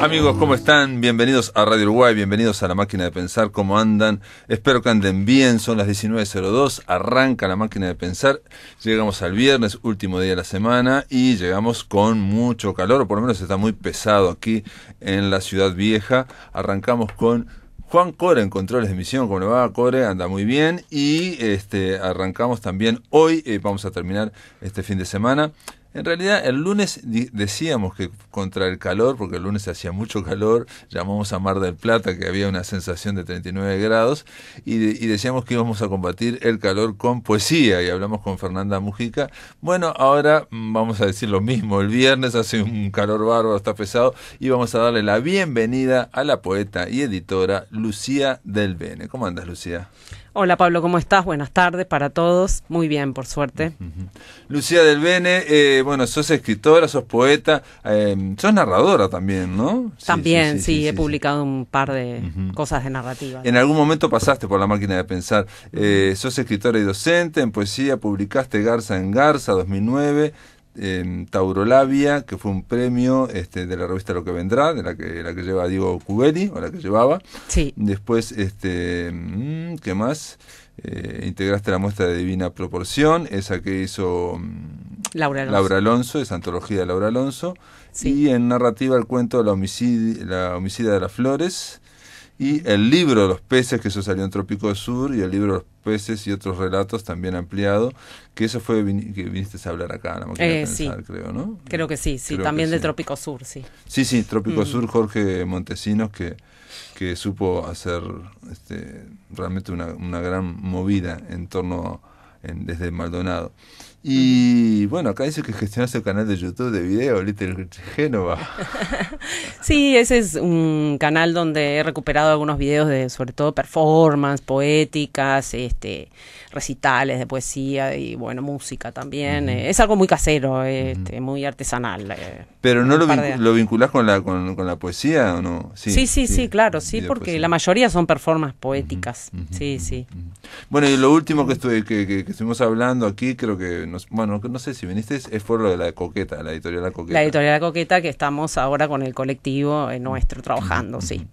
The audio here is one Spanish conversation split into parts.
Amigos, ¿cómo están? Bienvenidos a Radio Uruguay, bienvenidos a la máquina de pensar, ¿cómo andan? Espero que anden bien, son las 19.02, arranca la máquina de pensar, llegamos al viernes, último día de la semana, y llegamos con mucho calor, o por lo menos está muy pesado aquí en la ciudad vieja, arrancamos con... Juan Core en controles de emisión, ¿cómo le va? Core anda muy bien y este, arrancamos también hoy, eh, vamos a terminar este fin de semana en realidad, el lunes decíamos que contra el calor, porque el lunes hacía mucho calor, llamamos a Mar del Plata, que había una sensación de 39 grados, y, decíamos que íbamos a combatir el calor con poesía, y hablamos con Fernanda Mujica. Bueno, ahora mm, vamos a decir lo mismo. El viernes hace un calor bárbaro, está pesado, y vamos a darle la bienvenida a la poeta y editora Lucía del Bene. ¿Cómo andas, Lucía? Hola Pablo, ¿cómo estás? Buenas tardes para todos. Muy bien, por suerte. Lucía del Bene, eh, bueno, sos escritora, sos poeta, em, sos narradora también, ¿no? También, sí, he publicado un par de cosas de narrativa. En algún momento pasaste por la máquina de pensar. Eh, sos escritora y docente, en poesía publicaste Garza en Garza 2009, Tauro Taurolabia, que fue un premio este, de la revista Lo que vendrá, de la que, la que lleva Diego Cugeli o la que llevaba. Sí. Después, este, mm, ¿qué más? Eh, integraste la muestra de Divina Proporción, esa que hizo mm, Laura Alonso, Alonso esa antología de Laura Alonso. Y en narrativa el cuento de la, la homicida de las flores. Y el libro de los peces, que eso salió en Trópico Sur, y el libro de los peces y otros relatos también ampliado, que eso fue que viniste a hablar acá, la máquina eh, sí. creo, ¿no? Creo que sí, sí, también de Trópico Sur, sí. Sí, sí, Trópico mm. Sur, Jorge Montesinos, que, que supo hacer este, realmente una, una gran movida en torno, en, desde Maldonado. Y bueno, acá dice que gestionas el canal de YouTube de video, Little Génova. Sí, ese es un canal donde he recuperado algunos videos de sobre todo performance, poéticas, este, recitales de poesía y bueno, música también. Eh, es algo muy casero, este, muy artesanal. Eh, Pero no lo, lo, vinculás con la, con, la poesía o no? Sí, sí, sí, claro, sí, porque la mayoría son performances poéticas. Sí, sí. Bueno, y lo último que, que estuvimos hablando aquí, creo que bueno, no sé si viniste, por lo de la coqueta, la editorial La Coqueta. La editorial La Coqueta que estamos ahora con el colectivo eh, nuestro trabajando, sí.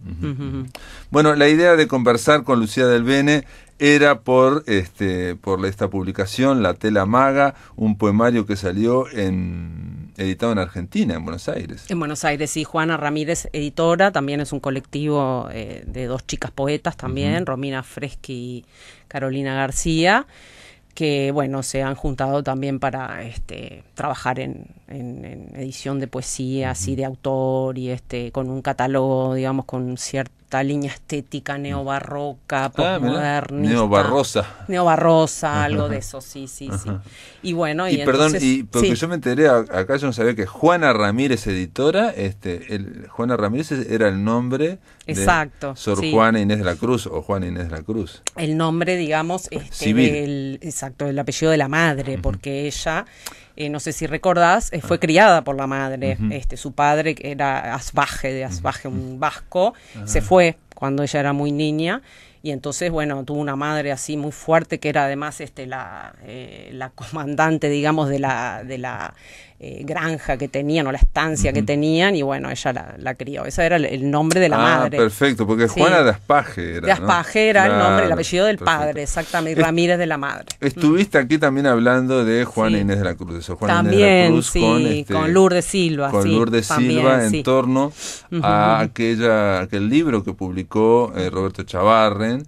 Bueno, la idea de conversar con Lucía del Bene era por, este, por esta publicación, La Tela Maga, un poemario que salió en editado en Argentina, en Buenos Aires. En Buenos Aires, sí. Juana Ramírez, editora, también es un colectivo eh, de dos chicas poetas también, Romina Freschi y Carolina García que bueno, se han juntado también para este, trabajar en, en, edición de poesía, así de autor, y este, con un catálogo, digamos, con cierto la línea estética mm. neobarroca, ah, postmodernista. neobarrosa. algo de eso, sí, sí, sí. Y bueno, y, y perdón, y porque yo me enteré, acá yo no sabía que Juana Ramírez editora, este, Juana Ramírez era el nombre Exacto, de Sor Juana Inés de la Cruz o Juana Inés de la Cruz. El nombre, digamos, este, exacto, el apellido de la madre, porque ella eh, no sé si recordás, eh, fue ah. criada por la madre. este, su padre que era asbaje, de asbaje, un vasco, se fue cuando ella era muy niña. Y entonces, bueno, tuvo una madre así muy fuerte, que era además este, la, eh, la comandante, digamos, de la, de la eh, granja que tenían o la estancia que tenían y bueno, ella la, crió. Ese era el, nombre de la ah, madre. Perfecto, porque Juana de Aspaje era. el nombre, el apellido del padre, exactamente, Ramírez de la madre. Estuviste aquí también hablando de Juana Inés de la Cruz, también, este, con, Lourdes Silva. Con Lourdes Silva en torno a aquella, aquel libro que publicó eh, Roberto Chavarren,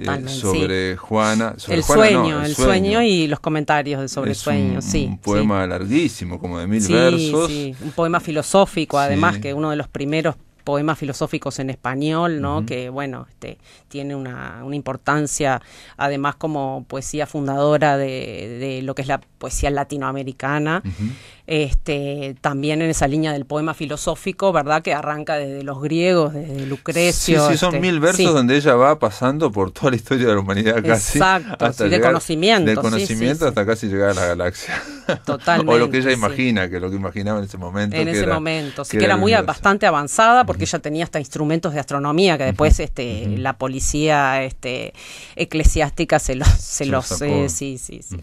eh, sobre Juana. Sobre el, sueño, el, sueño, el sueño y los comentarios sobre el sueño, un, sí. Un poema larguísimo, como de mil versos. un poema filosófico, además, que uno de los primeros poemas filosóficos en español, ¿no? Que bueno, este, tiene una, importancia, además como poesía fundadora de, lo que es la poesía latinoamericana. Este, también en esa línea del poema filosófico, ¿verdad? Que arranca desde los griegos, desde Lucrecio. Sí, son este, mil versos donde ella va pasando por toda la historia de la humanidad casi. Exacto, hasta de conocimiento. De conocimiento hasta casi llegar a la galaxia. Totalmente. o lo que ella imagina, que lo que imaginaba en ese momento. En ese momento, sí que, era, muy bastante avanzada porque ella tenía hasta instrumentos de astronomía que después este, la policía este, eclesiástica se los... Se, los eh, sí, sí, sí.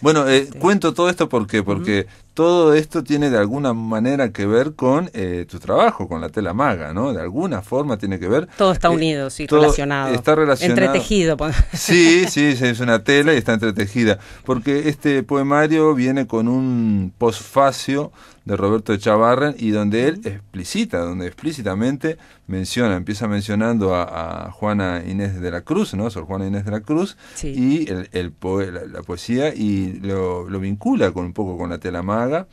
Bueno, eh, este. cuento todo esto porque, porque todo esto tiene de alguna manera que ver con eh, tu trabajo, con la tela maga, ¿no? De alguna forma tiene que ver. Todo está eh, unido, sí, relacionado. Está relacionado. Entretejido. Sí, sí, es una tela y está entretejida. Porque este poemario viene con un posfacio de Roberto Echavarren y donde él explicita, donde explícitamente menciona, empieza mencionando a, Juana Inés de la Cruz, ¿no? Sor Juana Inés de la Cruz, y el, la, poesía, y lo, lo, vincula con un poco con la tela maga,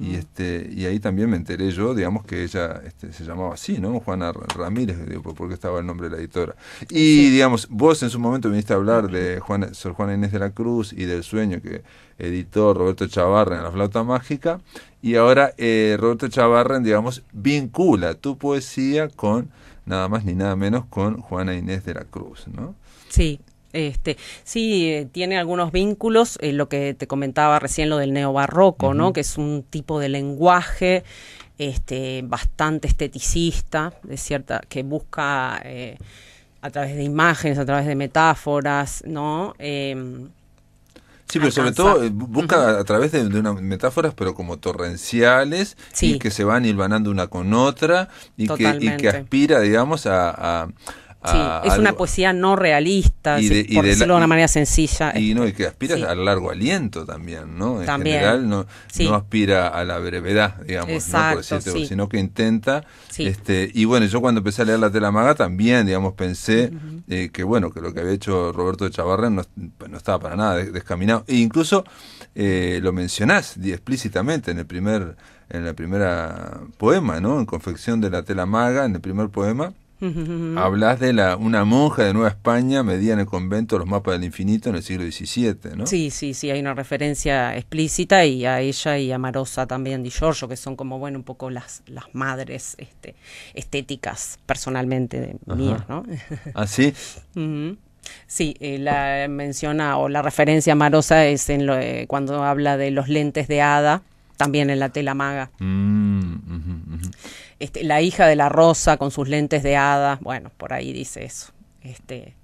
y este, y ahí también me enteré yo, digamos, que ella este, se llamaba así, ¿no? Juana Ramírez, porque estaba el nombre de la editora. Y, digamos, vos en su momento viniste a hablar de Juana, Sor Juana Inés de la Cruz y del sueño que editor Roberto Chavarra en La Flauta Mágica, y ahora eh, Roberto Chavarren, digamos, vincula tu poesía con nada más ni nada menos con Juana Inés de la Cruz, ¿no? Sí. Este, sí, eh, tiene algunos vínculos, eh, lo que te comentaba recién, lo del neobarroco, ¿no? Que es un tipo de lenguaje este, bastante esteticista, de cierta, que busca a través de imágenes, a través de metáforas, ¿no? Em, Sí, pero sobre todo eh, busca a través de, unas metáforas, pero como torrenciales, y que se van hilvanando una con otra, y, que, aspira, digamos, a es una poesía no realista, por decirlo de una manera sencilla. Y, no, este, que aspira al largo aliento también, ¿no? En general no, aspira a la brevedad, digamos, sino que intenta. Este, y bueno, yo cuando empecé a leer La tela maga, también, digamos, pensé eh, que bueno, que lo que había hecho Roberto de no, pues, no estaba para nada descaminado. E incluso eh, lo mencionás explícitamente en el primer en la primera poema, ¿no? En Confección de la tela maga en el primer poema Hablas de la, una monja de Nueva España medía en el convento los mapas del infinito en el siglo XVII, ¿no? Sí, sí, sí, hay una referencia explícita y a ella y a Marosa también, Di Giorgio, que son como, bueno, un poco las, las madres este, estéticas personalmente de mías, ¿no? ¿Ah, sí? Sí, eh, la menciona o la referencia a Marosa es en eh, cuando habla de los lentes de hada, también en la tela maga. Mm, este, la hija de la rosa con sus lentes de hada, bueno, por ahí dice eso. Este,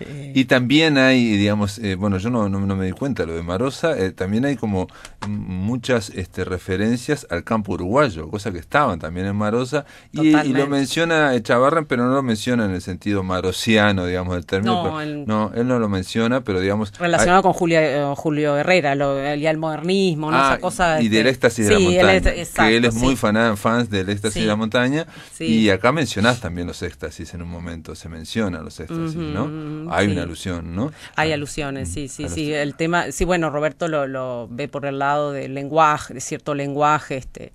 eh. Y también hay, digamos, eh, bueno, yo no, no, me di cuenta lo de Marosa, eh, también hay como muchas este, referencias al campo uruguayo, Cosa que estaban también en Marosa, y, lo menciona Chavarra pero no lo menciona en el sentido marosiano, digamos, del término. No, él no lo menciona, pero digamos... Relacionado con Julio, Julio Herrera lo, y al modernismo, esa ah, cosa... Y este del éxtasis de la montaña, que él es muy fan, fans del éxtasis de la montaña, y acá mencionás también los éxtasis en un momento, se menciona los éxtasis, ¿no? Hay una alusión, ¿no? Hay ah, alusiones, sí, sí, sí. El tema, sí, bueno, Roberto lo, ve por el lado del lenguaje, de cierto lenguaje, este,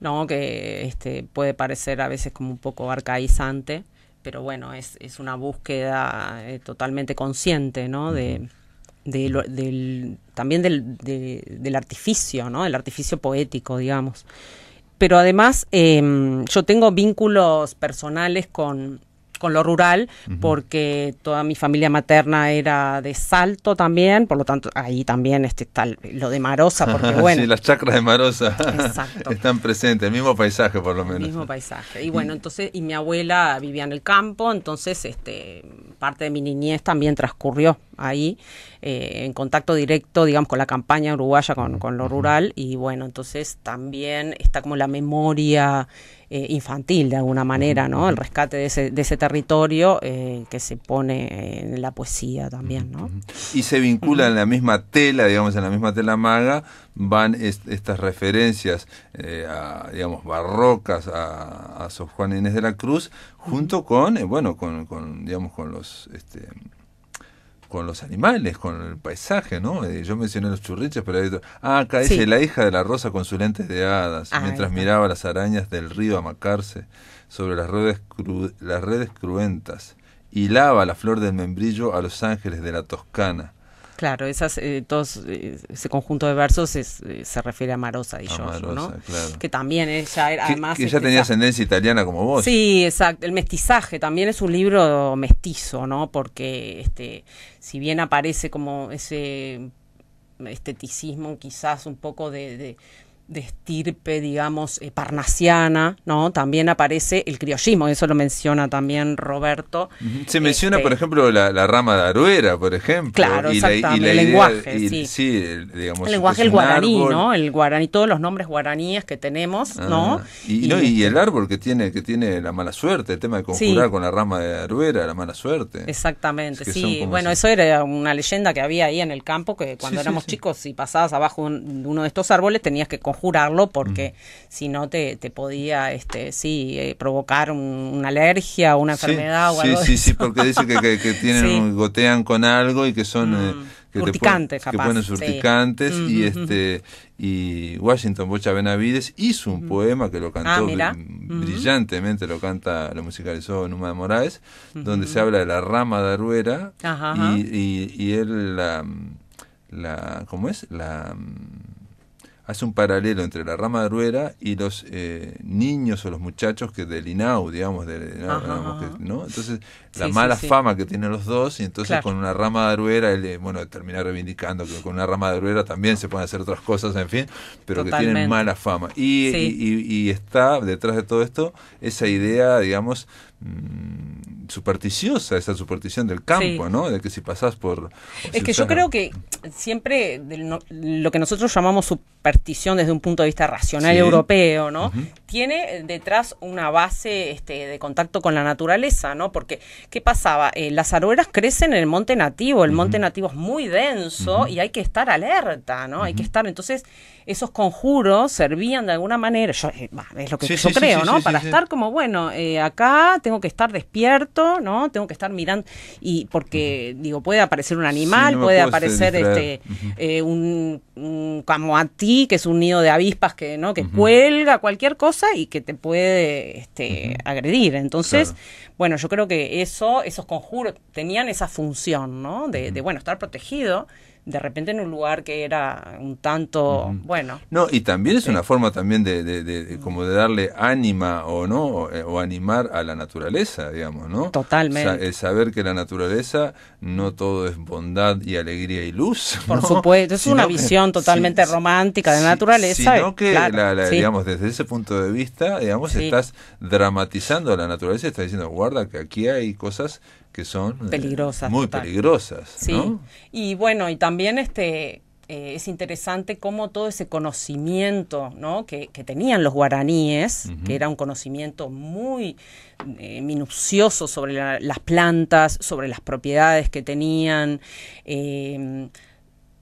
¿no? Que este, puede parecer a veces como un poco arcaizante, pero bueno, es, una búsqueda eh, totalmente consciente, ¿no? De, del, también del, artificio, ¿no? El artificio poético, digamos pero además em, yo tengo vínculos personales con, con lo rural, porque toda mi familia materna era de Salto también, por lo tanto ahí también este, está lo de Marosa, porque bueno. sí, las chacras de Marosa están presentes, el mismo paisaje por lo menos. El mismo paisaje. Y mm. bueno, entonces, y mi abuela vivía en el campo, entonces este, parte de mi niñez también transcurrió ahí, eh, en contacto directo, digamos, con la campaña uruguaya, con, con lo rural, y bueno, entonces también está como la memoria eh, infantil de alguna manera, ¿no? El rescate de ese, de ese territorio eh, que se pone en la poesía también, ¿no? Y se vincula en la misma tela, digamos, en la misma tela maga, van estas referencias, digamos, barrocas a, a Juan Inés de la Cruz, junto con, bueno, con, digamos, con los... Este, con los animales, con el paisaje, ¿no? Eh, yo mencioné los churriches, pero Ah, acá la hija de la rosa con sus lentes de hadas, ah, mientras miraba las arañas del río amacarse sobre las redes, las redes cruentas. Hilaba la flor del membrillo a los ángeles de la Toscana. Claro, esas, eh, todos, eh, ese conjunto de versos es, eh, se refiere a Marosa y yo, ¿no? Que también ella era, además... Que ella este, tenía ascendencia italiana como vos. Sí, exacto. El mestizaje también es un libro mestizo, ¿no? Porque este, si bien aparece como ese esteticismo quizás un poco de, de estirpe, digamos, eh, parnaciana ¿no? También aparece el criollismo, eso lo menciona también Roberto. Se menciona, este, por ejemplo, la, rama de Aruera, por ejemplo. Claro, exactamente, el lenguaje, sí. el, lenguaje, el guaraní, ¿no? El guaraní, todos los nombres guaraníes que tenemos, ah, ¿no? Y, no, y el árbol que tiene que tiene la mala suerte, el tema de conjurar con la rama de Aruera, la mala suerte. Exactamente, sí. Bueno, eso era una leyenda que había ahí en el campo, que cuando éramos chicos y pasabas abajo de uno de estos árboles tenías que conjurar Jurarlo porque si no te, podía, este, sí, eh, provocar una alergia o una enfermedad o algo. Sí, sí, sí, porque dice que, que, tienen, gotean con algo y que son... Mm, eh, urticantes, capaz. Que ponen urticantes y este y Washington Bocha Benavides hizo un mm. poema que lo ah, cantó brillantemente, lo canta, lo musicalizó Numa de Morales donde se habla de la rama de Aruera Y, y, y, él la, la ¿cómo es? la mm, hace un paralelo entre la rama de ruera y los eh, niños o los muchachos que del INAU, digamos, Entonces, la mala fama que tienen los dos, y entonces con una rama de ruera él, eh, bueno, termina reivindicando que con una rama de ruera también se pueden hacer otras cosas, en fin, pero que tienen mala fama. Y, y, está detrás de todo esto esa idea, digamos, mm, supersticiosa esa superstición del campo, ¿no? De que si pasás por... Es que yo creo que siempre lo que nosotros llamamos superstición desde un punto de vista racional europeo, ¿no? Tiene detrás una base este, de contacto con la naturaleza, ¿no? Porque, ¿qué pasaba? Eh, las arueras crecen en el monte nativo, el monte nativo es muy denso y hay que estar alerta, ¿no? Hay que estar, entonces esos conjuros servían de alguna manera, yo, eh, es lo que yo creo, ¿no? Para estar como, bueno, eh, acá tengo que estar despierto, ¿no? Tengo que estar mirando, y porque, digo, puede aparecer un animal, puede aparecer este eh, un, camoatí, como a ti, que es un nido de avispas que, ¿no? que cuelga, cualquier cosa, y que te puede este, agredir. Entonces, bueno, yo creo que eso, esos conjuros tenían esa función, ¿no? De, de bueno, estar protegido de repente en un lugar que era un tanto, bueno. No, y también es una forma también de, de, como de darle ánima o no, eh, o, animar a la naturaleza, digamos, ¿no? Totalmente. el saber que la naturaleza no todo es bondad y alegría y luz. Por supuesto, es una visión totalmente romántica de la naturaleza. Sino que, eh, digamos, desde ese punto de vista, digamos, estás dramatizando a la naturaleza, estás diciendo, guarda que aquí hay cosas que son eh, peligrosas, muy peligrosas. Sí. Y bueno, y también este eh, es interesante cómo todo ese conocimiento que, tenían los guaraníes, que era un conocimiento muy eh, minucioso sobre las plantas, sobre las propiedades que tenían, em,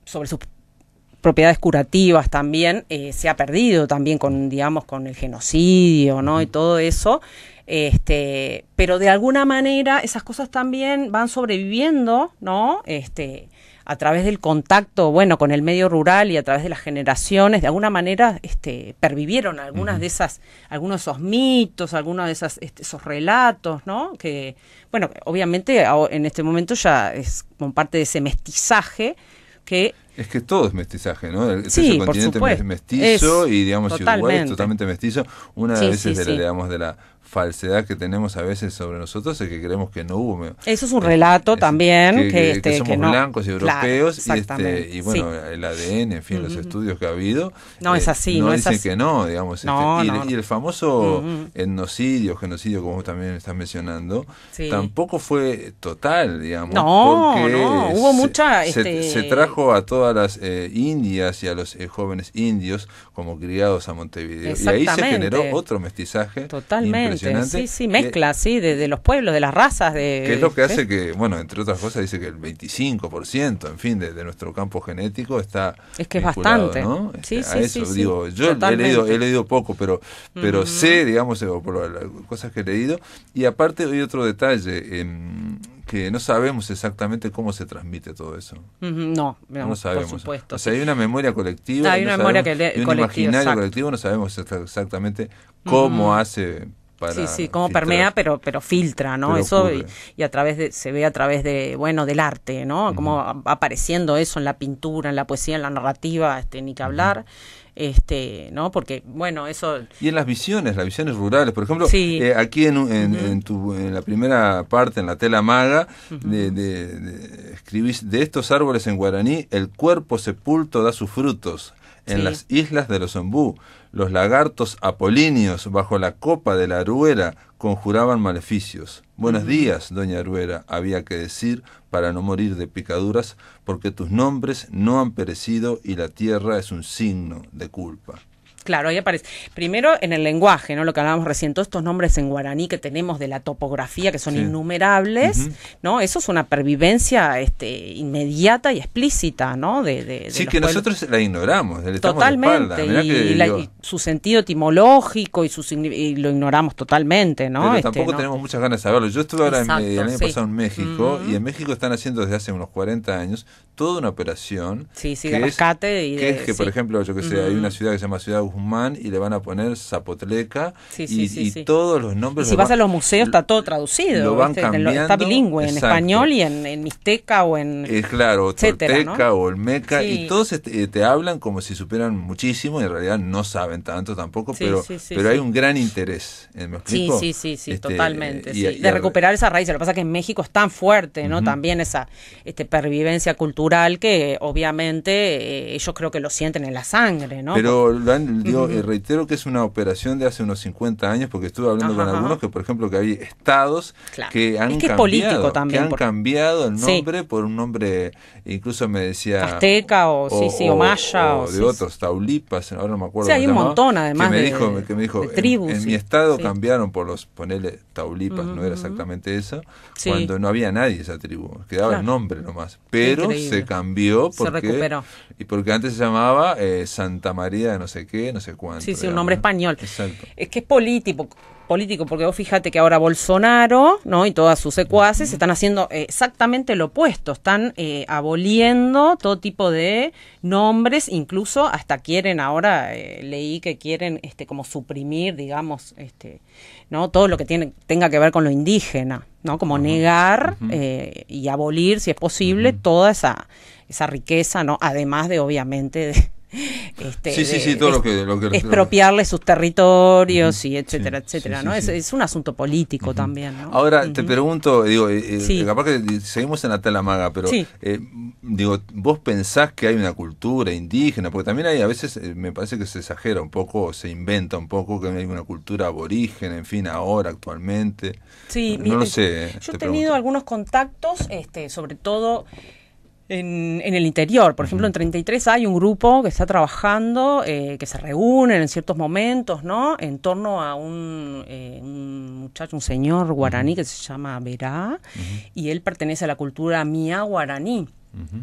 sobre sus propiedades curativas también, se ha perdido también con, digamos, con el genocidio ¿no? y todo eso. Este, pero de alguna manera esas cosas también van sobreviviendo, ¿no? Este, a través del contacto, bueno, con el medio rural y a través de las generaciones, de alguna manera este, pervivieron algunas de esas, algunos de esos mitos, algunos de esas, este, esos relatos, ¿no? Que, bueno, obviamente en este momento ya es como parte de ese mestizaje que... Es que todo es mestizaje, ¿no? El, continente mestizo y, digamos, totalmente. Uruguay totalmente mestizo. Una de las veces, de la falsedad que tenemos a veces sobre nosotros es que creemos que no hubo. Eso es un eh, relato también. Que, este, somos blancos y europeos y, este, bueno, el ADN, en fin, los estudios que ha habido. No es eh, así, no, dicen es así. que no, digamos. Este, y, el famoso etnocidio, genocidio, como también estás mencionando, tampoco fue total, digamos. No, porque no, hubo mucha. Este, se, trajo a todas las eh, indias y a los jóvenes indios como criados a Montevideo. Y ahí se generó otro mestizaje. Totalmente Sí, sí, mezcla, sí, de, los pueblos, de las razas. De, que es lo que hace que, bueno, entre otras cosas, dice que el 25%, en fin, de, nuestro campo genético está. Es que es bastante. ¿no? sí, este, a eso, digo, yo he leído, poco, pero, pero sé, digamos, eh, por las cosas que he leído. Y aparte, hay otro detalle. Em, que no sabemos exactamente cómo se transmite todo eso. No, no, sabemos. Por supuesto. O sea, hay una memoria colectiva. hay una memoria sabemos, un imaginario colectivo, no sabemos exactamente cómo hace sí sí como permea pero pero filtra no eso y, a través de se ve a través de bueno del arte no como apareciendo eso en la pintura en la poesía en la narrativa este ni que hablar este no porque bueno eso y en las visiones las visiones rurales por ejemplo eh, aquí en, en, la primera parte en la tela maga de, de, escribís de estos árboles en guaraní el cuerpo sepulto da sus frutos en las islas de los ombú los lagartos apolíneos bajo la copa de la aruera conjuraban maleficios. Buenos días, doña Aruera, había que decir para no morir de picaduras, porque tus nombres no han perecido y la tierra es un signo de culpa. Claro, ahí aparece. Primero en el lenguaje, ¿no? Lo que hablábamos recién, todos estos nombres en guaraní que tenemos de la topografía, que son innumerables, ¿no? Eso es una pervivencia este, inmediata y explícita, ¿no? De, sí, que nosotros la ignoramos, le totalmente. De Y, su sentido etimológico y, su, lo ignoramos totalmente, ¿no? Este, tampoco tenemos muchas ganas de saberlo. Yo estuve ahora en, el México y en México están haciendo desde hace unos 40 años toda una operación. que de rescate. Es, que por ejemplo, yo que sé, hay una ciudad que se llama Ciudad Guzmán y le van a poner Zapotleca y, todos los nombres. si vas a los museos está todo traducido. Este, está bilingüe, en español y en, mixteca o en... Es eh, y todos este, eh, te hablan como si supieran muchísimo y en realidad no saben tanto tampoco, pero, pero hay un gran interés. ¿eh? ¿Me explico? Sí, sí, sí, este, totalmente. de recuperar esa raíz. Lo que pasa es que en México es tan fuerte, ¿no? También esa este, pervivencia cultural que obviamente eh, ellos creo que lo sienten en la sangre, ¿no? Pero eh, reitero que es una operación de hace unos 50 años, porque estuve hablando con algunos que, por ejemplo, que hay estados que han cambiado, cambiado el nombre por un nombre, incluso me decía azteca o, maya o, de otros, taulipas, ahora no me acuerdo. Sí, hay un montón además tribus, en, mi estado cambiaron por los ponele taulipas, no era exactamente eso, cuando no había nadie esa tribu, quedaba el nombre nomás, pero se cambió porque, Y porque antes se llamaba eh, Santa María de no sé qué, no sé cuánto. Sí, sí, un nombre español. Exacto. Es que es político, político, porque vos fíjate que ahora Bolsonaro ¿no? y todas sus secuaces están haciendo exactamente lo opuesto, están eh, aboliendo todo tipo de nombres, incluso hasta quieren ahora, eh, leí que quieren este, como suprimir, digamos, este, ¿no? todo lo que tiene, tenga que ver con lo indígena, ¿no? como negar eh, y abolir, si es posible, toda esa, esa riqueza, ¿no? además de obviamente de este, sí, sí, sí, todo lo, que, expropiarle sus territorios y etcétera, etcétera, ¿no? es, un asunto político también, Ahora, te pregunto, digo, eh, eh, capaz que seguimos en la tela maga, pero eh, digo, vos pensás que hay una cultura indígena, porque también hay, a veces me parece que se exagera un poco, se inventa un poco que hay una cultura aborígena, en fin, ahora, actualmente. Sí, no, sé. Yo he tenido algunos contactos, este, sobre todo en, el interior. Por ejemplo, en 33 hay un grupo que está trabajando, eh, que se reúnen en ciertos momentos, ¿no? En torno a un, eh, muchacho, un señor guaraní que se llama Verá, y él pertenece a la cultura mía guaraní.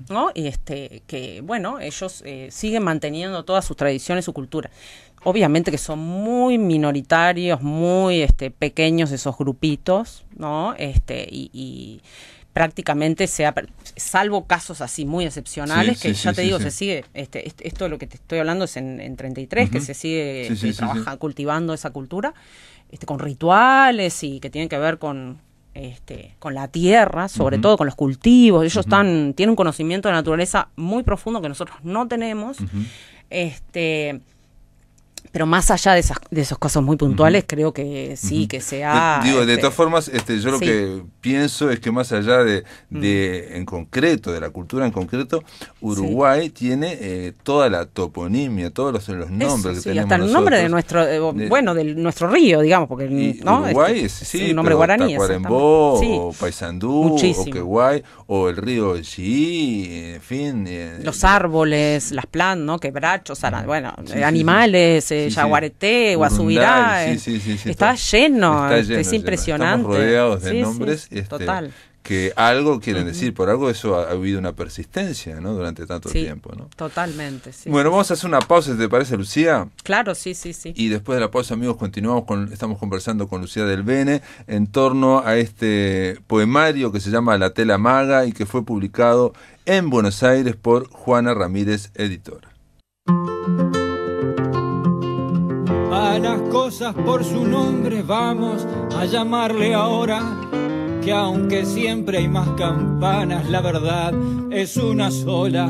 ¿no? Y Este, que bueno, ellos eh, siguen manteniendo todas sus tradiciones, su cultura. Obviamente que son muy minoritarios, muy este, pequeños esos grupitos, ¿no? Este, y prácticamente sea, salvo casos así muy excepcionales, que ya te digo, se sigue, este, esto de lo que te estoy hablando es en, 33, que se sigue este, trabaja, cultivando esa cultura, este, con rituales y que tienen que ver con, este, con la tierra, sobre todo con los cultivos. Ellos están, tienen un conocimiento de la naturaleza muy profundo que nosotros no tenemos. Este, pero más allá de, esas, de esos casos muy puntuales, creo que sí, que sea... Digo, de este, todas formas, este, yo lo que pienso es que más allá de, mm. de en concreto, de la cultura en concreto, Uruguay tiene eh, toda la toponimia, todos los, los nombres Eso, que sí, hasta el nombre de nuestro, eh, bueno, de nuestro río, digamos, porque ¿no? Uruguay este, es un nombre guaraní. o Paysandú, o el río Chií, en fin. Eh, los árboles, las plantas, ¿no? Quebrachos, mm. bueno, animales Yaguareté, Guasubirá. está, lleno, es impresionante. rodeados de nombres. Este, total que algo quieren decir, por algo eso ha, habido una persistencia durante tanto tiempo. Totalmente. Bueno, vamos a hacer una pausa, ¿te parece, Lucía? Claro, sí, sí, sí. Y después de la pausa, amigos, continuamos con, estamos conversando con Lucía del Bene en torno a este poemario que se llama La tela maga y que fue publicado en Buenos Aires por Juana Ramírez, editora a las cosas por su nombre vamos a llamarle ahora que aunque siempre hay más campanas, la verdad es una sola.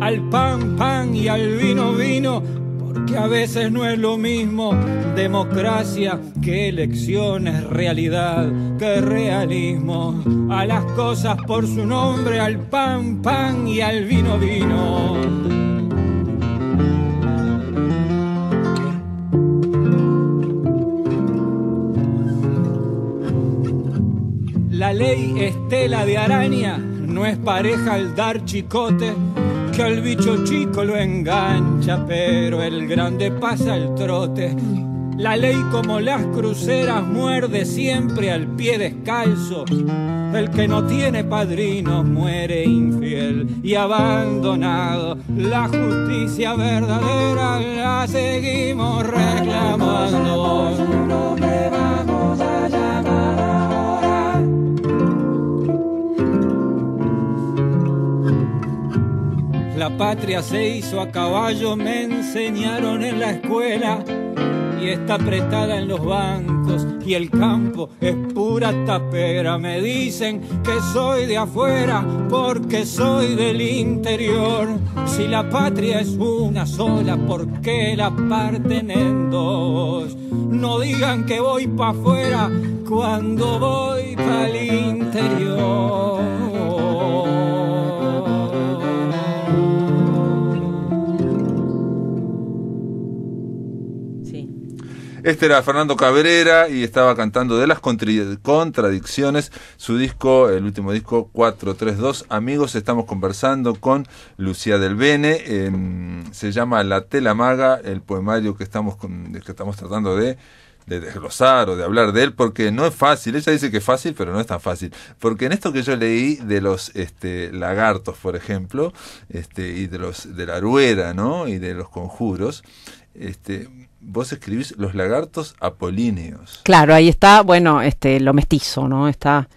Al pan, pan y al vino, vino, porque a veces no es lo mismo democracia que elecciones, realidad que realismo. A las cosas por su nombre, al pan, pan y al vino, vino. la ley Estela de Araña no es pareja al dar chicote, que al bicho chico lo engancha, pero el grande pasa el trote. La ley como las cruceras muerde siempre al pie descalzo. El que no tiene padrino muere infiel y abandonado. La justicia verdadera la seguimos reclamando. La patria se hizo a caballo, me enseñaron en la escuela y está apretada en los bancos y el campo es pura tapera. Me dicen que soy de afuera porque soy del interior. Si la patria es una sola, ¿por qué la parten en dos? No digan que voy para afuera cuando voy para el interior. Este era Fernando Cabrera y estaba cantando de las contradicciones su disco, el último disco 432. Amigos, estamos conversando con Lucía del Bene. Em, se llama La Tela Maga, el poemario que estamos, con, que estamos tratando de desglosar o de hablar de él, porque no es fácil. Ella dice que es fácil, pero no es tan fácil. Porque en esto que yo leí de los este, lagartos, por ejemplo, este, y de los de la rueda ¿no? Y de los conjuros, este, vos escribís los lagartos apolíneos. Claro, ahí está, bueno, este, lo mestizo, ¿no? Está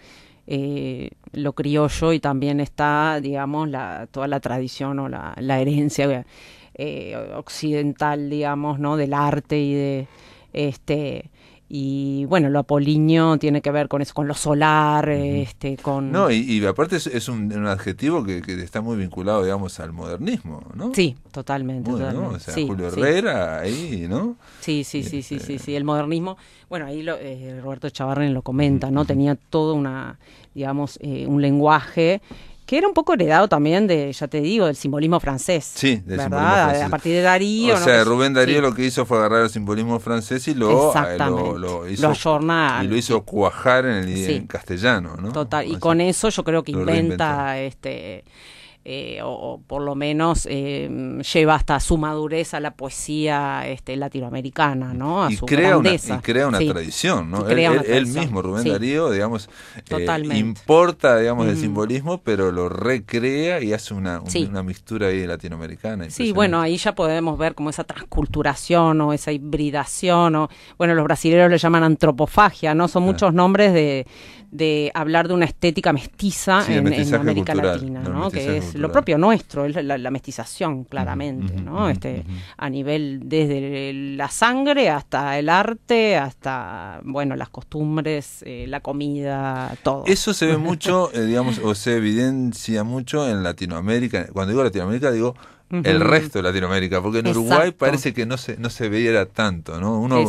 eh, lo criollo y también está, digamos, la, toda la tradición o la, herencia eh, occidental, digamos, ¿no? Del arte y de este y bueno, lo apoliño tiene que ver con eso, con lo solar, este, con... No, y, y aparte es, un, adjetivo que, está muy vinculado, digamos, al modernismo, ¿no? Sí, totalmente. totalmente. ¿no? O sea, sí, Julio Herrera sí. ahí, ¿no? Sí, sí, sí, sí, este, sí, el modernismo. Bueno, ahí lo, eh, Roberto Chavarren lo comenta, ¿no? Tenía todo una, digamos, eh, un lenguaje que era un poco heredado también de, ya te digo, del simbolismo francés. Sí, del ¿verdad? simbolismo A partir de Darío. O sea, Rubén Darío lo que hizo fue agarrar el simbolismo francés y lo, eh, lo, hizo. y lo hizo cuajar en, el, castellano, ¿no? Total, y con eso yo creo que inventa este eh, o, por lo menos eh, lleva hasta su madurez a la poesía este, latinoamericana, ¿no? A su crea una, tradición, ¿no? Él, mismo, Rubén Darío, digamos, eh, importa, digamos, el simbolismo, pero lo recrea y hace una, una mixtura ahí latinoamericana. Sí, bueno, ahí ya podemos ver como esa transculturación o esa hibridación, o, bueno, los brasileños le llaman antropofagia, ¿no? Son muchos nombres de, de hablar de una estética mestiza en, América Latina, ¿no? que es lo propio nuestro, es la, mestización claramente, ¿no? este, a nivel desde la sangre hasta el arte, hasta bueno las costumbres, eh, la comida, todo. Eso se ve mucho, eh, digamos, o se evidencia mucho en Latinoamérica. Cuando digo Latinoamérica digo el resto de Latinoamérica, porque en Uruguay parece que no se, no se veía tanto, ¿no? Uno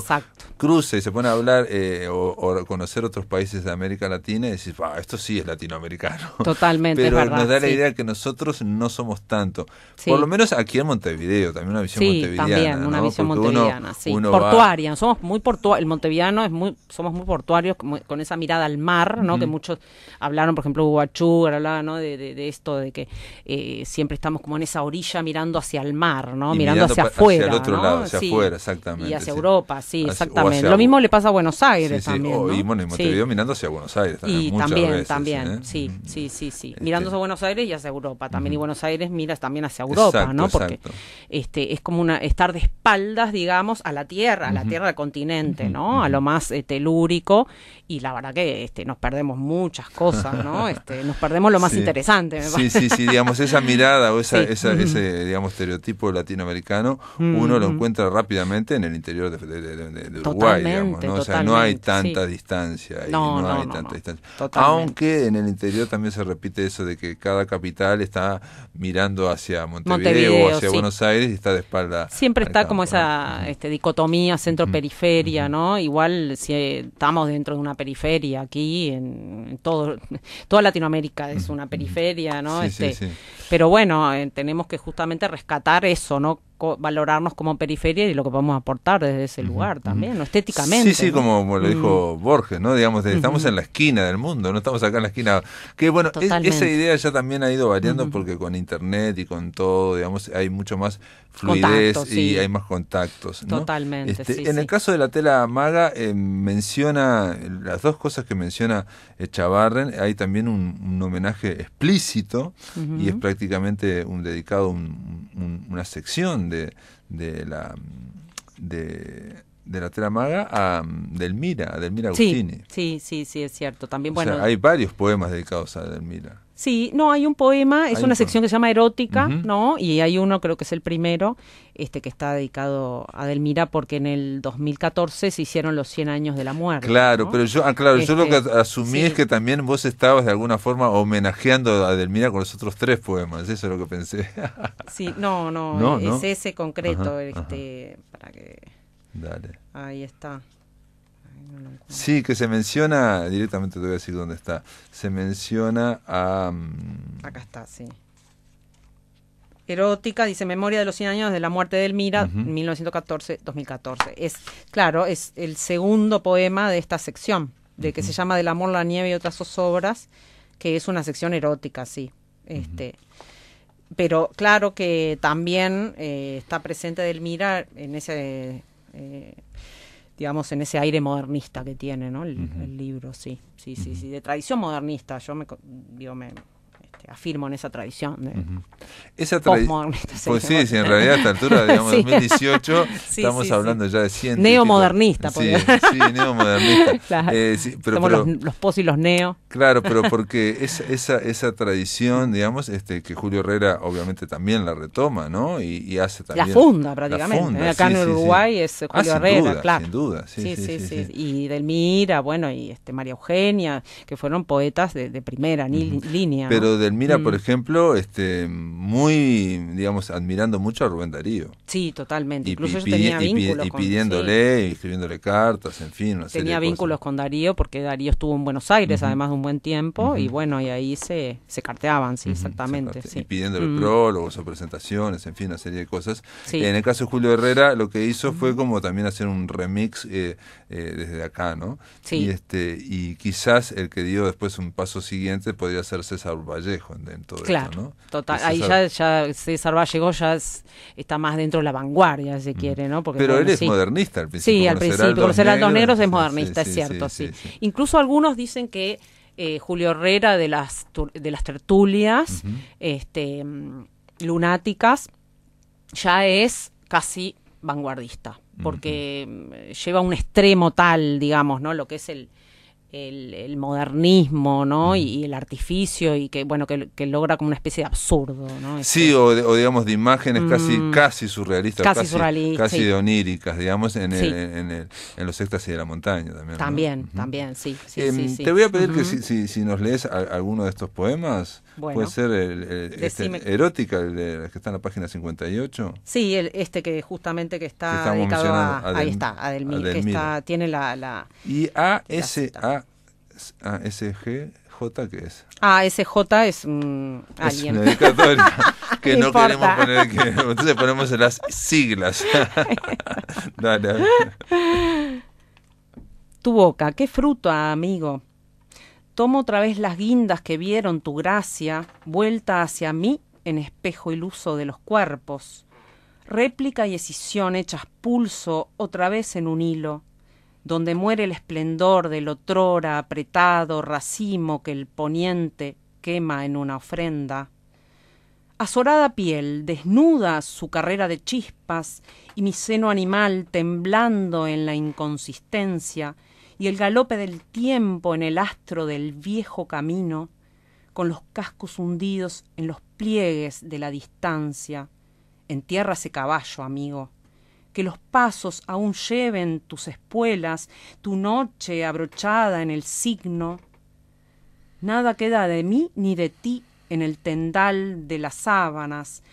cruza y se pone a hablar eh, o, conocer otros países de América Latina y decís, ah, esto sí es latinoamericano. Totalmente. Pero nos da la idea que nosotros no somos tanto. Por lo menos aquí en Montevideo, también una visión sí, También, una visión montevideana, sí. portuaria, somos muy portuarios, el montevideano es muy, somos muy portuarios con esa mirada al mar, ¿no? Que muchos hablaron, por ejemplo, Huachú, hablaba, ¿no? de, de, esto de que eh, siempre estamos como en esa orilla mirando mirando hacia el mar, ¿no? mirando, hacia afuera. Hacia el otro lado, hacia afuera, exactamente. Y hacia Europa, sí, exactamente. Lo mismo le pasa a Buenos Aires también. Y mirando hacia Buenos Aires también. Y también, también, ¿eh? mm. sí, sí, sí, sí. Mirándose este Mirando hacia Buenos Aires y hacia Europa también. Y Buenos Aires mira también hacia Europa, ¿no? Porque este es como una estar de espaldas, digamos, a la tierra, a la tierra del continente, ¿no? A lo más eh, telúrico. Y la verdad que este, nos perdemos muchas cosas, ¿no? Este, nos perdemos lo más interesante, me Sí, sí, sí, digamos, esa mirada o esa, esa, ese digamos, estereotipo latinoamericano, mm, uno lo mm. encuentra rápidamente en el interior de, Uruguay, ¿no? hay tanta distancia. no, Aunque en el interior también se repite eso de que cada capital está mirando hacia Montevideo, o hacia Buenos Aires y está de espalda. Siempre está como esa este, dicotomía centro-periferia, ¿no? Igual si eh, estamos dentro de una periferia aquí, en todo, toda Latinoamérica es una periferia, ¿no? este, Pero bueno, eh, tenemos que justamente rescatar eso, ¿no? valorarnos como periferia y lo que podemos aportar desde ese lugar también, estéticamente. Sí, sí, como, lo dijo mm. Borges, ¿no? Digamos, estamos en la esquina del mundo, no estamos acá en la esquina. Que bueno, esa idea ya también ha ido variando porque con internet y con todo, digamos, hay mucho más fluidez y hay más contactos. Totalmente. Este, en el caso de la tela maga, eh, menciona las dos cosas que menciona eh, Chavarren, hay también un, homenaje explícito y es prácticamente un dedicado, una sección de, de la de, la tela maga a Delmira, a Delmira Agustini. Sí, sí, sí, es cierto. También, hay varios poemas dedicados a Delmira. Sí, no, hay un poema, es una sección que se llama Erótica, ¿no? Y hay uno, creo que es el primero, este que está dedicado a Delmira porque en el 2014 se hicieron los 100 años de la muerte. Claro, pero yo, ah, claro, yo lo que este, asumí es que también vos estabas de alguna forma homenajeando a Delmira con los otros tres poemas, eso es lo que pensé. sí, no, no, es ese concreto, este, para que... Dale. Ahí está. Sí, que se menciona, directamente te voy a decir dónde está, se menciona a... Mm, Acá está, sí. Erótica, dice Memoria de los 100 años de la muerte de Elmira, 1914-2014. Es, claro, es el segundo poema de esta sección, de que se llama Del amor, la nieve y otras zozobras, que es una sección erótica, sí. Este, pero claro que también eh, está presente Delmira en ese eh, digamos, en ese aire modernista que tiene, ¿no? El, libro, sí, sí, sí, sí, de tradición modernista. Yo me, digo, me, afirmo en esa tradición. Esa tradición. Pues sí, sí, en realidad a esta altura, digamos, 2018, estamos hablando ya de 100. Neomodernista, Sí, sí, neomodernista. Claro. Eh, pero, los, pos y los neo. Claro, pero porque esa, esa tradición, digamos, este que Julio Herrera obviamente también la retoma, ¿no? Y, hace también. La funda, prácticamente. La funda, Acá en Uruguay es ah, Julio Herrera, claro. Sin duda, sí. Sí, sí, Y Delmira, bueno, y este María Eugenia, que fueron poetas de, primera línea. Pero del mira, por mm. ejemplo, este, muy, digamos, admirando mucho a Rubén Darío. Sí, totalmente. Incluso tenía vínculos. Y, pidiéndole, y escribiéndole cartas, en fin. tenía vínculos con Darío porque Darío estuvo en Buenos Aires, además de un buen tiempo, y bueno, y ahí se, se carteaban, sí, exactamente. Y pidiéndole mm. prólogos o presentaciones, en fin, una serie de cosas. En el caso de Julio Herrera, lo que hizo fue como también hacer un remix eh, eh, desde acá, ¿no? Sí. este, y quizás el que dio después un paso siguiente podría ser César Vallejo claro, Total, ahí ya, ya, César Vallejo ya está más dentro de la vanguardia, si quiere, ¿no? pero él es modernista al principio. Sí, al principio, los negros, es modernista, es cierto, sí. Incluso algunos dicen que eh, Julio Herrera de las, de las tertulias este, mm, lunáticas ya es casi vanguardista, porque mm, lleva un extremo tal, digamos, ¿no? Lo que es el, el, modernismo, ¿no? Mm. Y, el artificio y que, bueno, que, logra como una especie de absurdo, sí, este o, digamos de imágenes casi, mm. casi surrealistas, casi, casi, casi de oníricas, digamos, en, el, en, los éxtasis de la montaña también. También, también, em, sí, Te voy a pedir que si, si, nos lees alguno de estos poemas, ¿Puede ser el, este, erótica, el, que está en la página 58? Sí, el, este que justamente que está dedicado a, a ahí está, a Delmir, a que está, tiene la... y ASGJ ¿qué es? ASJ es j alguien. Es una que no, queremos poner, que, entonces ponemos las siglas. Dale. Tu boca, qué fruto, amigo. Tomo otra vez las guindas que vieron tu gracia, vuelta hacia mí en espejo iluso de los cuerpos. Réplica y escisión hechas pulso otra vez en un hilo, donde muere el esplendor del otrora apretado racimo que el poniente quema en una ofrenda. Azorada piel, desnuda su carrera de chispas, y mi seno animal temblando en la inconsistencia, y el galope del tiempo en el astro del viejo camino, con los cascos hundidos en los pliegues de la distancia. Entiérrase caballo, amigo, que los pasos aún lleven tus espuelas, tu noche abrochada en el signo. Nada queda de mí ni de ti en el tendal de las sábanas,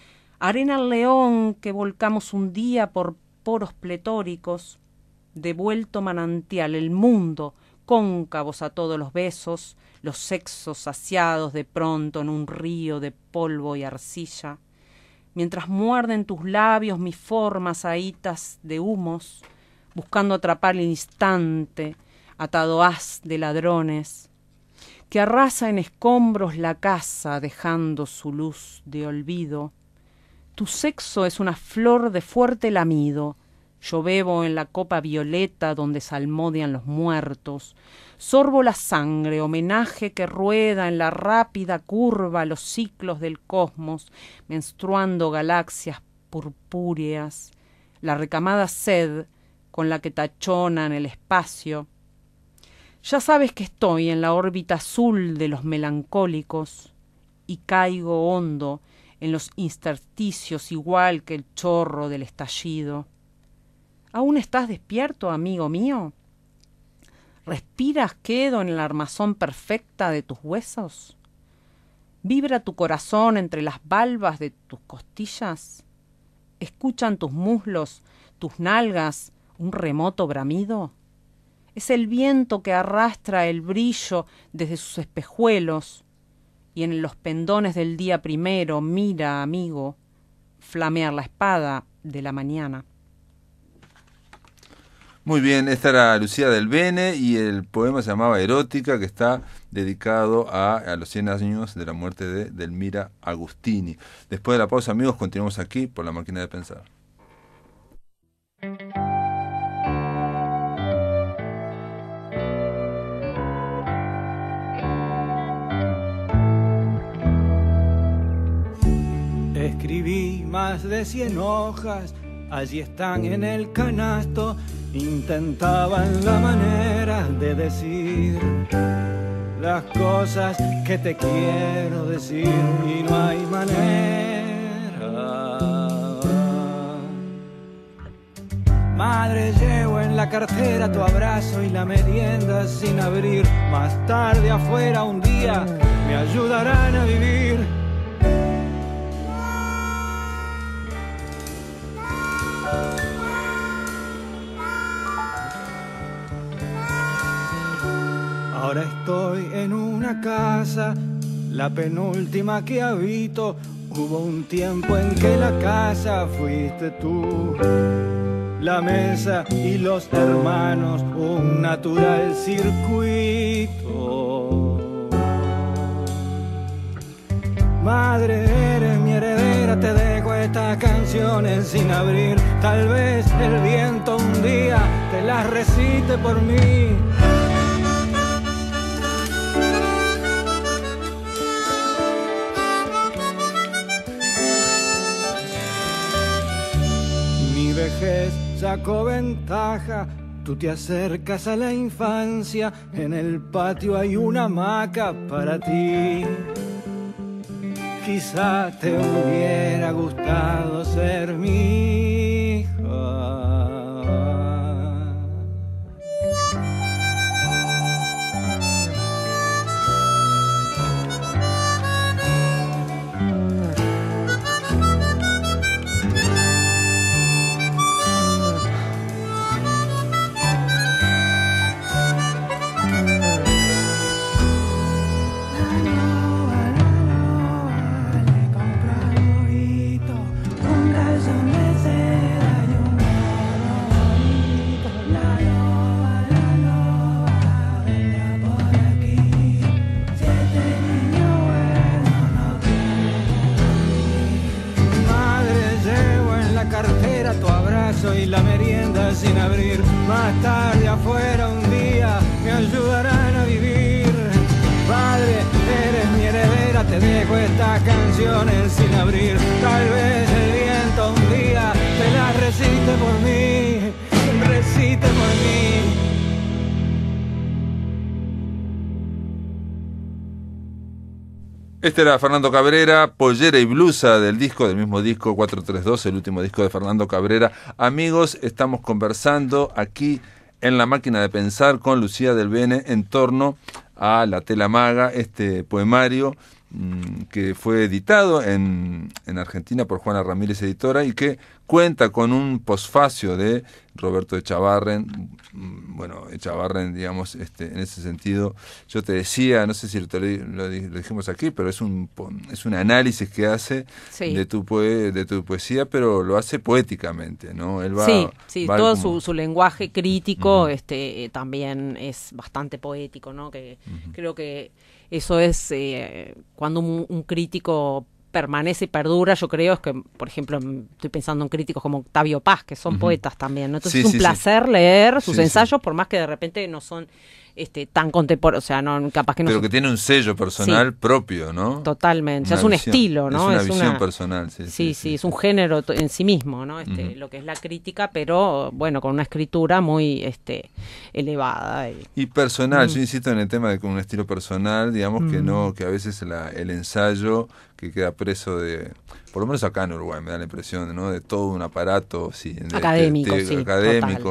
arena león que volcamos un día por poros pletóricos, devuelto manantial, el mundo, cóncavos a todos los besos, los sexos saciados de pronto en un río de polvo y arcilla, mientras muerden tus labios mis formas ahitas de humos, buscando atrapar el instante, atado haz de ladrones, que arrasa en escombros la casa dejando su luz de olvido. Tu sexo es una flor de fuerte lamido, yo bebo en la copa violeta donde salmodian los muertos. Sorbo la sangre, homenaje que rueda en la rápida curva los ciclos del cosmos, menstruando galaxias purpúreas. La recamada sed con la que tachonan el espacio. Ya sabes que estoy en la órbita azul de los melancólicos y caigo hondo en los intersticios igual que el chorro del estallido. ¿Aún estás despierto, amigo mío? ¿Respiras quedo en la armazón perfecta de tus huesos? ¿Vibra tu corazón entre las valvas de tus costillas? ¿Escuchan tus muslos, tus nalgas, un remoto bramido? Es el viento que arrastra el brillo desde sus espejuelos, y en los pendones del día primero mira, amigo, flamear la espada de la mañana. Muy bien, esta era Lucía del Bene y el poema se llamaba Erótica, que está dedicado a, a los 100 años de la muerte de Delmira Agustini. Después de la pausa, amigos, continuamos aquí por la máquina de pensar. Escribí más de 100 hojas, allí están en el canasto Intentaban la manera de decir las cosas que te quiero decir y no hay manera. Madre, llevo en la cartera tu abrazo y la merienda sin abrir. Más tarde afuera un día me ayudarán a vivir la penúltima que habito. Hubo un tiempo en que la casa fuiste tú, la mesa y los hermanos, un natural circuito. Madre, eres mi heredera, te dejo estas canciones sin abrir. Tal vez el viento un día te las recite por mí. vejez sacó ventaja. Tú te acercas a la infancia, en el patio hay una hamaca para ti. Quizá te hubiera gustado Fernando Cabrera, pollera y blusa del disco, del mismo disco 432, el último disco de Fernando Cabrera. Amigos, estamos conversando aquí en la máquina de pensar con Lucía del Bene en torno a La Tela Maga, este poemario Mm, que fue editado en, en, Argentina por Juana Ramírez Editora y que cuenta con un posfacio de Roberto Echavarren. Mm, bueno, Echavarren, digamos, este, en ese sentido, yo te decía, no sé si lo, dijimos aquí, pero es un, es un análisis que hace de, tu de tu poesía, pero lo hace poéticamente, ¿no? Él va, sí, sí, todo su, su, lenguaje crítico este, eh, también es bastante poético, ¿no? Que creo que eso es eh, cuando un, crítico permanece y perdura, yo creo, es que, por ejemplo, mm, estoy pensando en críticos como Octavio Paz, que son poetas también, ¿no? Entonces es un placer leer sus ensayos, por más que de repente no son este, tan contemporáneo, o sea, capaz que no... Pero que tiene un sello personal propio, ¿no? Totalmente, es un estilo, ¿no? Es una visión personal, sí sí, sí. sí, es un género en sí mismo, ¿no? Este, lo que es la crítica, pero bueno, con una escritura muy este, elevada. Y, personal, mm. yo insisto en el tema de con un estilo personal, digamos que mm. no, que a veces el ensayo que queda preso de, por lo menos acá en Uruguay me da la impresión, ¿no? De todo un aparato académico, académico,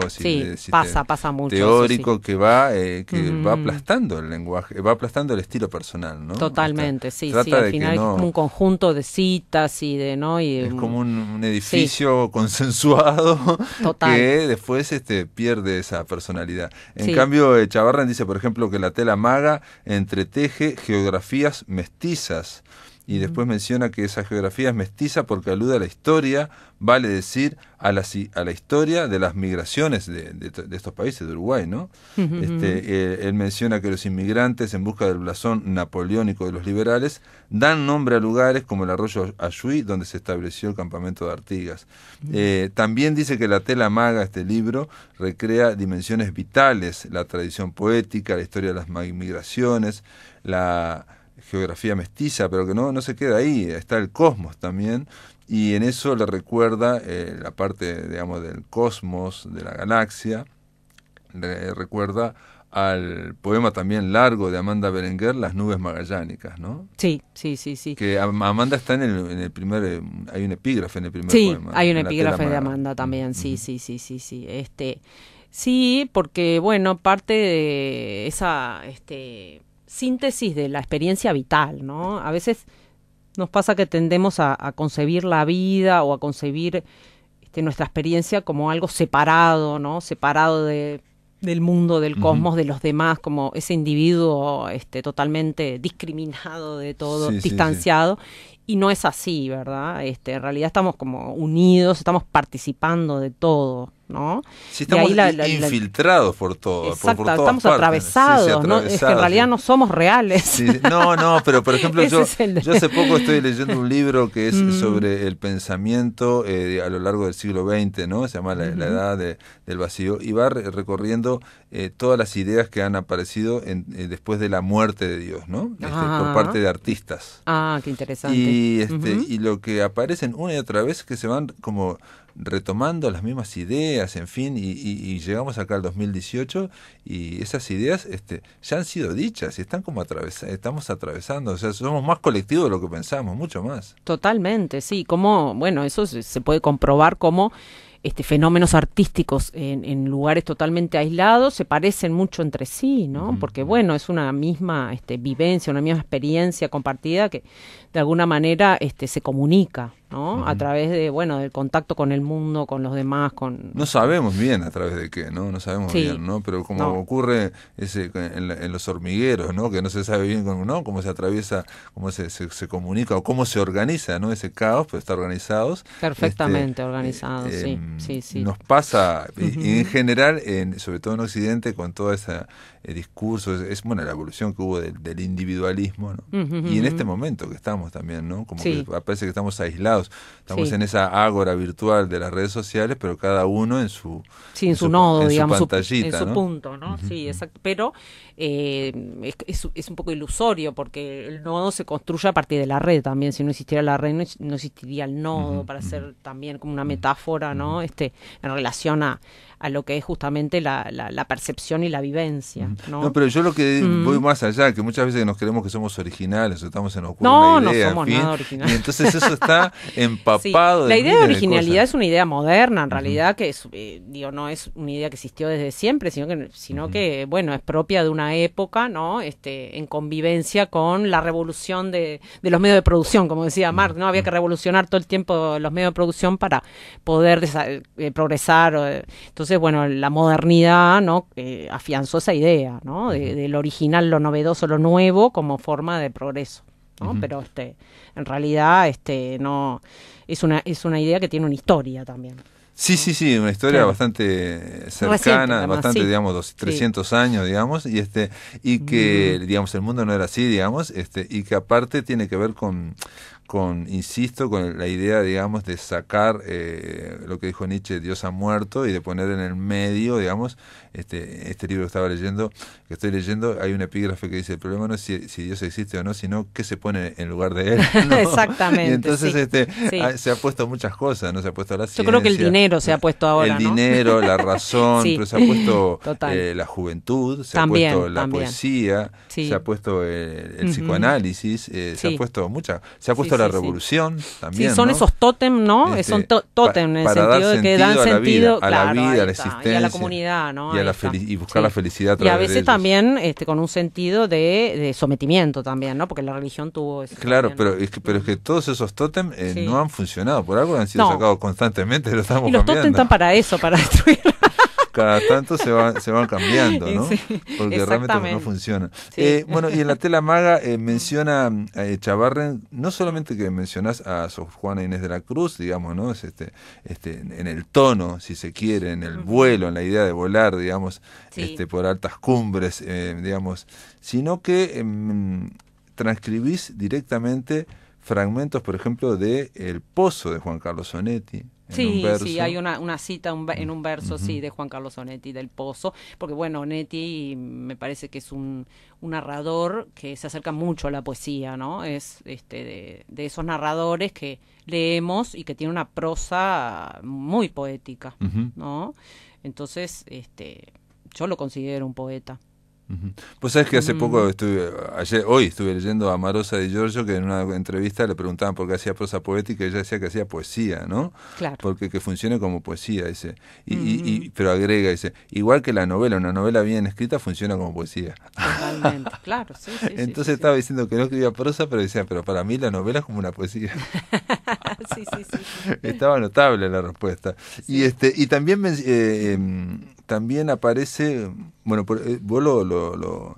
pasa, pasa mucho, teórico que va, eh, que va aplastando el lenguaje, va aplastando el estilo personal, ¿no? Totalmente, sí, sí. Al final es como un conjunto de citas y de, ¿no? es como un, mm, edificio consensuado que después este pierde esa personalidad. En cambio, eh, Chavarran dice, por ejemplo, que la tela maga entreteje geografías mestizas y después menciona que esa geografía es mestiza porque alude a la historia, vale decir, a la, historia de las migraciones de, estos países, de Uruguay, ¿no? Este, eh, él menciona que los inmigrantes, en busca del blasón napoleónico de los liberales, dan nombre a lugares como el arroyo Ayuí, donde se estableció el campamento de Artigas. Eh, también dice que la tela maga, este libro, recrea dimensiones vitales, la tradición poética, la historia de las migraciones, la geografía mestiza, pero que no, no se queda ahí, está el cosmos también, y en eso le recuerda eh, la parte, digamos, del cosmos, de la galaxia, le recuerda al poema también largo de Amanda Berenguer, Las nubes magallánicas, ¿no? Sí, sí, sí, sí. Que Amanda está en el, en el primer, eh, hay un epígrafe en el primer poema. Sí, hay un epígrafe de Amanda también, sí, sí, sí, sí, sí. Este, sí, porque bueno, parte de esa, este síntesis de la experiencia vital, ¿no? A veces nos pasa que tendemos a, concebir la vida o a concebir este, nuestra experiencia como algo separado, ¿no? Separado de, del mundo, del cosmos, de los demás, como ese individuo este, totalmente discriminado de todo, distanciado. Y no es así, ¿verdad? Este, en realidad estamos como unidos, estamos participando de todo. ¿no? estamos infiltrados por todo. estamos atravesados, es que en realidad no somos reales. no, no, pero por ejemplo, yo, hace poco estoy leyendo un libro que es mm. sobre el pensamiento eh, a lo largo del siglo XX, ¿no? Se llama La, Edad del Vacío, y va recorriendo eh, todas las ideas que han aparecido en, eh, después de la muerte de Dios, ¿no? Este, por ah. parte de artistas. Ah, qué interesante. Y, este, y lo que aparecen una y otra vez es que se van como retomando las mismas ideas, en fin, y, llegamos acá al 2018 y esas ideas este, ya han sido dichas y están como estamos atravesando, o sea, somos más colectivos de lo que pensamos, mucho más. Totalmente, sí, como, bueno, eso se puede comprobar como este, fenómenos artísticos en, lugares totalmente aislados se parecen mucho entre sí, ¿no? Porque, bueno, es una misma este, vivencia, una misma experiencia compartida que de alguna manera este, se comunica. ¿no? A través de, bueno, del contacto con el mundo, con los demás, con... No sabemos bien a través de qué, ¿no? No sabemos bien, ¿no? Pero como ocurre ese, en, los hormigueros, ¿no? Que no se sabe bien cómo, cómo se atraviesa, cómo se, comunica o cómo se organiza, ¿no? Ese caos, pero pues, está organizados. Perfectamente este, organizados, eh, sí. Em, sí, sí. Nos pasa, y en general, sobre todo en Occidente, con toda esa el eh, discurso, es bueno la evolución que hubo del, individualismo, y en este momento que estamos también, ¿no? Como que parece que estamos aislados, estamos en esa ágora virtual de las redes sociales, pero cada uno en su, en, su, nodo, en digamos, su en su punto, ¿no? Sí, exacto. Pero eh, es, un poco ilusorio porque el nodo se construye a partir de la red también. Si no existiera la red, no, existiría el nodo, para ser también como una metáfora, ¿no? Este, en relación a a lo que es justamente la, percepción y la vivencia. Mm. ¿no? pero yo lo que mm. voy más allá, que muchas veces nos creemos que somos originales, estamos en ocurre no, no somos nada originales. entonces eso está empapado. La idea de originalidad es una idea moderna, en realidad, que es, eh, no es una idea que existió desde siempre, sino que, sino que bueno, es propia de una época, ¿no? Este, en convivencia con la revolución de, los medios de producción, como decía Marx, ¿no? Había que revolucionar todo el tiempo los medios de producción para poder eh, progresar. Eh, entonces, bueno, la modernidad ¿no? afianzó esa idea, ¿no? De, del original, lo novedoso, lo nuevo, como forma de progreso. ¿no? Pero este, en realidad, este, no, es una, es una idea que tiene una historia también. Sí, sí, sí, una historia bastante cercana, bastante, digamos, dos, 300 años, digamos, y este y que, digamos, el mundo no era así, digamos, este y que aparte tiene que ver con, con, insisto, con la idea, digamos, de sacar eh, lo que dijo Nietzsche, Dios ha muerto, y de poner en el medio, digamos, este, este libro que estaba leyendo, que estoy leyendo, hay un epígrafe que dice, el problema no es si, Dios existe o no, sino qué se pone en lugar de él. Exactamente. entonces este, ah, se ha puesto muchas cosas, ¿no? Se ha puesto la ciencia. Yo creo que el dinero se ha puesto ahora, El dinero, la razón, pero se ha puesto eh, la juventud, se ha puesto la poesía, se ha puesto el, psicoanálisis, eh, se ha puesto muchas, se ha puesto la revolución también. son esos tótem, ¿no? Este, son tótem en el sentido de que dan sentido a la vida, a, la Y a la comunidad, ¿no? Y, a la buscar la felicidad a Y a veces también este, con un sentido de, sometimiento también, ¿no? Porque la religión tuvo Claro, pero, es que, pero es que todos esos tótem eh, no han funcionado. Por algo han sido sacados constantemente, lo estamos Y los tótem están para eso, para destruir cada tanto se, se van cambiando, ¿no? Porque realmente no funciona. Eh, bueno, y en la tela maga eh, menciona eh, Chavarren, no solamente que mencionás a Sor Juana Inés de la Cruz, digamos, ¿no? este, este, en el tono, si se quiere, en el vuelo, en la idea de volar, digamos, este, por altas cumbres, digamos, sino que em, transcribís directamente fragmentos, por ejemplo, de El Pozo de Juan Carlos Sonetti, sí, sí, hay una, cita en un verso, sí, de Juan Carlos Onetti del Pozo, porque bueno, Onetti me parece que es un, un, narrador que se acerca mucho a la poesía, ¿no? Es este de, esos narradores que leemos y que tiene una prosa muy poética, ¿no? Entonces, este, yo lo considero un poeta. Pues sabes que hace poco mm. estuve, ayer, hoy estuve leyendo a Marosa de Giorgio que en una entrevista le preguntaban por qué hacía prosa poética y ella decía que hacía poesía, ¿no? Claro. Porque que funcione como poesía, ese Y, mm. pero agrega, dice, igual que la novela, una novela bien escrita funciona como poesía. Totalmente, claro, Entonces estaba diciendo que no escribía prosa, pero decía, pero para mí la novela es como una poesía. Estaba notable la respuesta. Y este y también eh, em, también aparece, bueno, por, eh, vos lo, lo,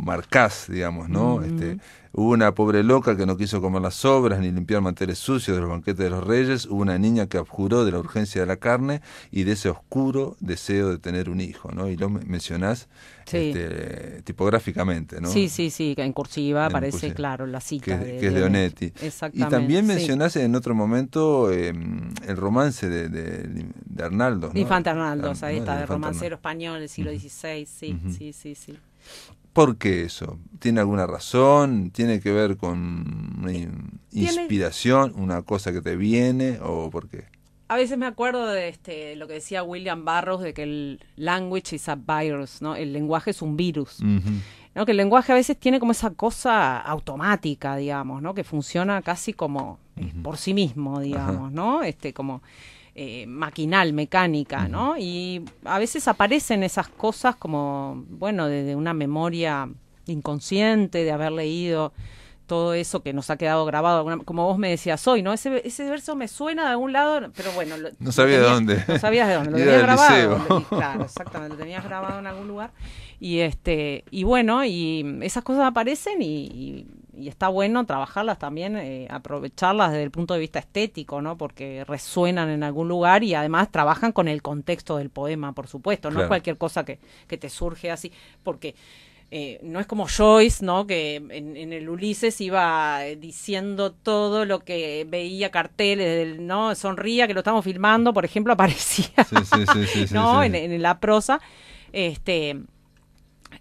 marcás, digamos, ¿no? este, Hubo una pobre loca que no quiso comer las sobras ni limpiar materiales sucios de los banquetes de los reyes. Hubo una niña que abjuró de la urgencia de la carne y de ese oscuro deseo de tener un hijo, ¿no? Y lo mencionás este, tipográficamente, ¿no? Sí, sí, sí, en cursiva aparece, claro, la cita. de, es de Exactamente. Y también mencionás en otro momento em, el romance de, de, Arnaldo. ¿no? Infante Arnaldo, ahí está, de romancero español del siglo XVI, sí, sí, sí, sí. ¿Por qué eso? ¿Tiene alguna razón? ¿Tiene que ver con inspiración, una cosa que te viene o por qué? A veces me acuerdo de este, lo que decía William Barros de que el language is a virus, ¿no? El lenguaje es un virus. ¿no? Que el lenguaje a veces tiene como esa cosa automática, digamos, ¿no? Que funciona casi como eh, por sí mismo, digamos, ¿no? Este, como eh, maquinal, mecánica, ¿no? Y a veces aparecen esas cosas como, bueno, desde una memoria inconsciente de haber leído todo eso que nos ha quedado grabado, como vos me decías hoy, ¿no? Ese, verso me suena de algún lado, pero bueno. no sabía de dónde. No sabías de dónde, lo tenías grabado. claro, exactamente, lo tenías grabado en algún lugar. Y, este, y bueno, y esas cosas aparecen y y está bueno trabajarlas también, eh, aprovecharlas desde el punto de vista estético, ¿no? Porque resuenan en algún lugar y además trabajan con el contexto del poema, por supuesto, no cualquier cosa que, que te surge así, porque... Eh, no es como Joyce, ¿no? Que en, el Ulises iba eh, diciendo todo lo que veía carteles, ¿no? Sonría que lo estamos filmando, por ejemplo, aparecía, ¿no? En, en, la prosa, este,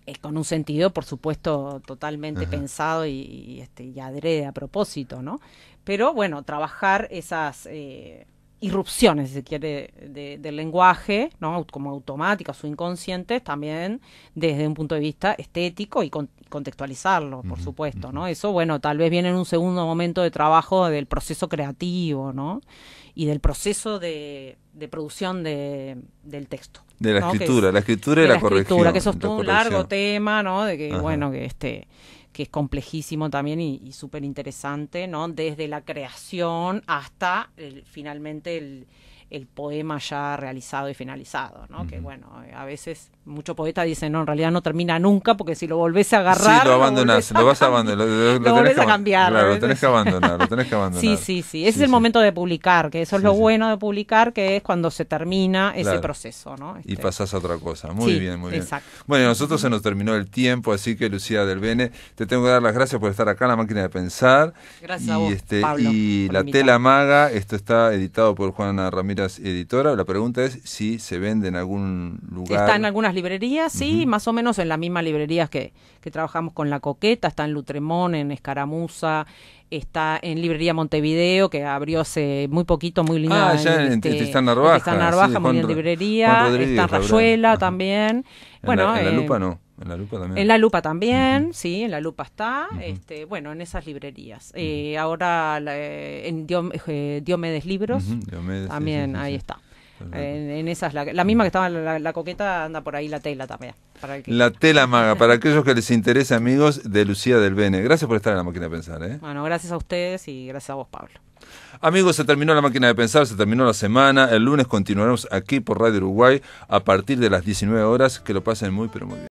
eh, con un sentido, por supuesto, totalmente pensado y, este, y adrede a propósito, ¿no? Pero bueno, trabajar esas eh, irrupciones, si se quiere, de, del lenguaje, ¿no? Como automáticas o inconscientes, también desde un punto de vista estético y contextualizarlo, por supuesto, ¿no? Eso, bueno, tal vez viene en un segundo momento de trabajo del proceso creativo, ¿no? y del proceso de, producción de, del texto. De la escritura, la escritura y la, la corrección. que eso es un largo tema, ¿no? De que, bueno, que este que es complejísimo también y, súper interesante, ¿no? Desde la creación hasta finalmente el, poema ya realizado y finalizado, ¿no? Que bueno, a veces Muchos poeta dicen, no, en realidad no termina nunca porque si lo volvés a agarrar... Sí, lo abandonás, lo, vas a abandonar. Lo, volvés a cambiar. Claro, lo tenés que abandonar, lo tenés que abandonar. Sí, sí, sí. Ese es el momento de publicar, que eso es lo bueno de publicar, que es cuando se termina ese proceso, ¿no? Y este. pasás a otra cosa. Muy bien, muy bien. Exacto. Bueno, a nosotros se nos terminó el tiempo, así que Lucía del Bene, te tengo que dar las gracias por estar acá en La Máquina de Pensar. Gracias a vos, este, Pablo, Y La Tela Maga, esto está editado por Juana Ramírez Editora. La pregunta es si se vende en algún lugar. Está en algunas librerías, sí, más o menos en las mismas librerías que, trabajamos con La Coqueta, está en Lutremón, en Escaramuza, está en Librería Montevideo, que abrió hace muy poquito, muy linda. Ah, ya en, Tristán este, Narvaja. Narvaja, muy bien librería. Está Rayuela también. En bueno, la, en la eh, lupa no. En la lupa también. En la lupa también, sí, en la lupa está. este, bueno, en esas librerías. Eh, ahora eh, en Diomedes Libros, también ahí está. En, en, esas, la, misma que estaba la, coqueta, anda por ahí la tela también. La tela maga, para aquellos que les interese amigos, de Lucía del Bene. Gracias por estar en la máquina de pensar. ¿eh? Bueno, gracias a ustedes y gracias a vos, Pablo. Amigos, se terminó la máquina de pensar, se terminó la semana. El lunes continuaremos aquí por Radio Uruguay a partir de las 19 horas. Que lo pasen muy, pero muy bien.